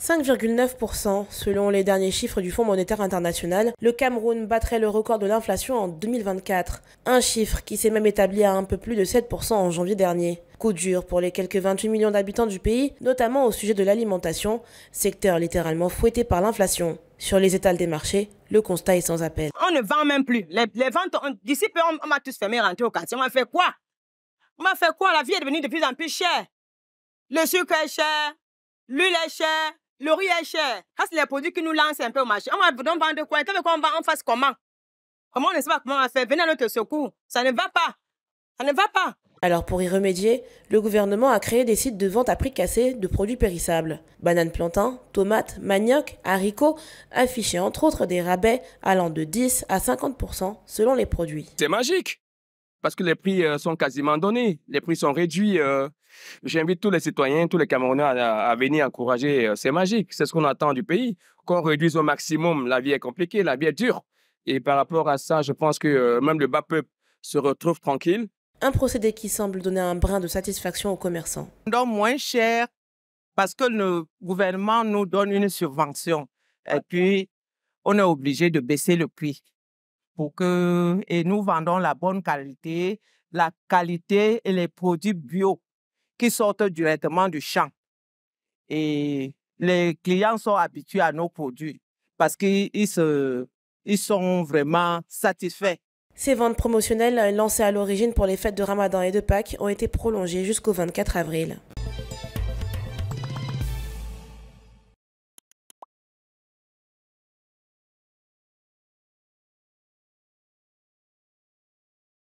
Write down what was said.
5,9% selon les derniers chiffres du Fonds monétaire international, le Cameroun battrait le record de l'inflation en 2024, un chiffre qui s'est même établi à un peu plus de 7% en janvier dernier. Coup dur pour les quelques 28 millions d'habitants du pays, notamment au sujet de l'alimentation, secteur littéralement fouetté par l'inflation. Sur les étals des marchés, le constat est sans appel. On ne vend même plus. Les, ventes, d'ici peu, on, m'a tous fermé rentrer au quartier. On m'a fait quoi On m'a fait quoi La vie est devenue de plus en plus chère. Le sucre est cher, l'huile est chère, le riz est cher. c'est les produits qui nous lancent un peu au marché. On va donc vendre quoi Quand on va, on fasse comment Comment on ne sait pas comment on va faire Venez à notre secours. Ça ne va pas. Ça ne va pas. Alors pour y remédier, le gouvernement a créé des sites de vente à prix cassé de produits périssables. Bananes plantains, tomates, manioc, haricots, affichés entre autres des rabais allant de 10 à 50% selon les produits. C'est magique parce que les prix euh, sont quasiment donnés, les prix sont réduits. Euh. J'invite tous les citoyens, tous les Camerounais à, venir encourager euh, C'est magique. C'est ce qu'on attend du pays, qu'on réduise au maximum. La vie est compliquée, la vie est dure. Et par rapport à ça, je pense que même le bas peuple se retrouve tranquille. Un procédé qui semble donner un brin de satisfaction aux commerçants. On moins cher parce que le gouvernement nous donne une subvention. Et puis, on est obligé de baisser le prix pour que, et nous vendons la bonne qualité, la qualité et les produits bio qui sortent directement du champ. Et les clients sont habitués à nos produits parce qu'ils ils sont vraiment satisfaits. Ces ventes promotionnelles lancées à l'origine pour les fêtes de Ramadan et de Pâques ont été prolongées jusqu'au 24 avril.